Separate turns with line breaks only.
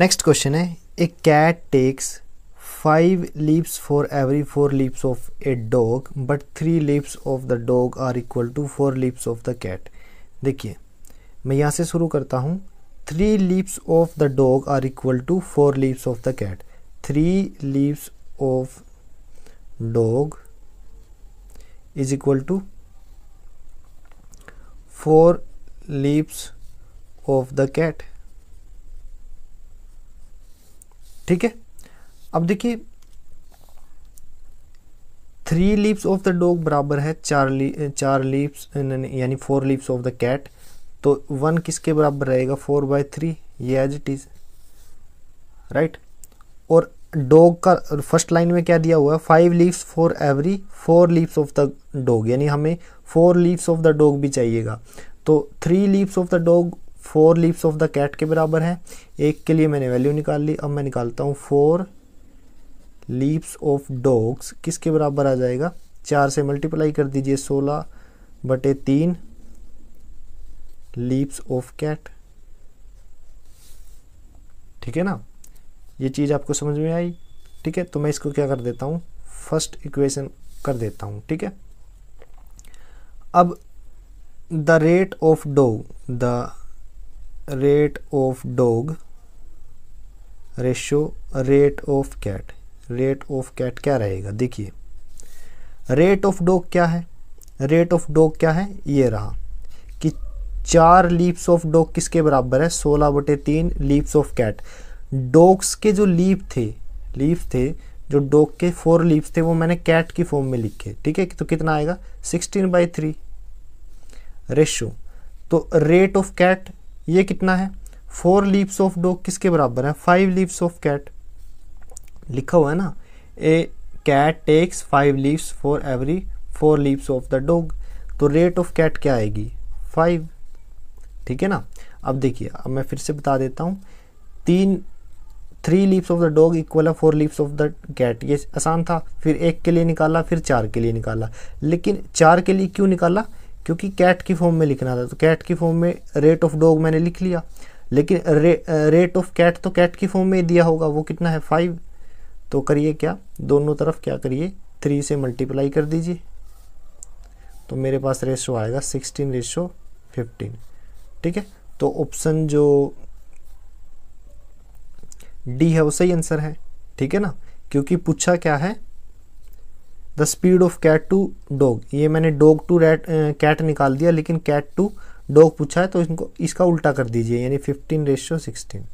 next question है a cat takes five leaps for every four leaps of a dog but three leaps of the dog are equal to four leaps of the cat देखिए मैं यहाँ से शुरू करता हूँ three leaps of the dog are equal to four leaps of the cat three leaps of dog is equal to four leaps of the cat ठीक है अब देखिए three leaps of the dog बराबर है चार ली चार लीव्स यानी four leaps of the cat तो वन किसके बराबर रहेगा फोर बाय थ्री ये एज इट इज़ राइट और डॉग का फर्स्ट लाइन में क्या दिया हुआ है five leaps for every four leaps of the dog यानी हमें four leaps of the dog भी चाहिएगा तो three leaps of the dog four leaps of the cat के बराबर है एक के लिए मैंने वैल्यू निकाल ली अब मैं निकालता हूँ फोर लीप्स ऑफ डॉग्स किसके बराबर आ जाएगा चार से मल्टीप्लाई कर दीजिए सोलह बटे तीन लीप्स ऑफ कैट ठीक है ना ये चीज़ आपको समझ में आई ठीक है तो मैं इसको क्या कर देता हूँ फर्स्ट इक्वेशन कर देता हूँ ठीक है अब the rate of dog the rate of dog ratio rate of cat rate of cat क्या रहेगा देखिए रेट ऑफ डॉग क्या है रेट ऑफ डॉग क्या है ये रहा कि चार लीप्स ऑफ डॉग किसके बराबर है सोलह बटे तीन लीप्स ऑफ कैट डॉग्स के जो लीप थे लीप थे जो डॉग के फोर लीप्स थे वो मैंने कैट की फॉर्म में लिखे ठीक है तो कितना आएगा सिक्सटीन बाई थ्री रेशो तो रेट ऑफ कैट ये कितना है फोर लीप्स ऑफ डॉग किसके बराबर है फाइव लीप्स ऑफ कैट लिखा हुआ है ना a cat takes five leaves for every four leaves of the dog तो रेट ऑफ कैट क्या आएगी फाइव ठीक है ना अब देखिए अब मैं फिर से बता देता हूँ तीन three leaves of the dog equal है four leaves of the cat ये आसान था फिर एक के लिए निकाला फिर चार के लिए निकाला लेकिन चार के लिए क्यों निकाला क्योंकि कैट की फॉर्म में लिखना था तो कैट की फॉर्म में रेट ऑफ डॉग मैंने लिख लिया लेकिन रे, रेट ऑफ कैट तो कैट की फॉर्म में दिया होगा वो कितना है फाइव तो करिए क्या दोनों तरफ क्या करिए थ्री से मल्टीप्लाई कर दीजिए तो मेरे पास रेशो आएगा सिक्सटीन रेशो फिफ्टीन ठीक है तो ऑप्शन जो डी है वो सही आंसर है ठीक है ना क्योंकि पूछा क्या है the speed of cat to dog ये मैंने डॉग टू रेट कैट निकाल दिया लेकिन कैट टू डॉग पूछा है तो इनको इसका उल्टा कर दीजिए यानी फिफ्टीन रेशियो सिक्सटीन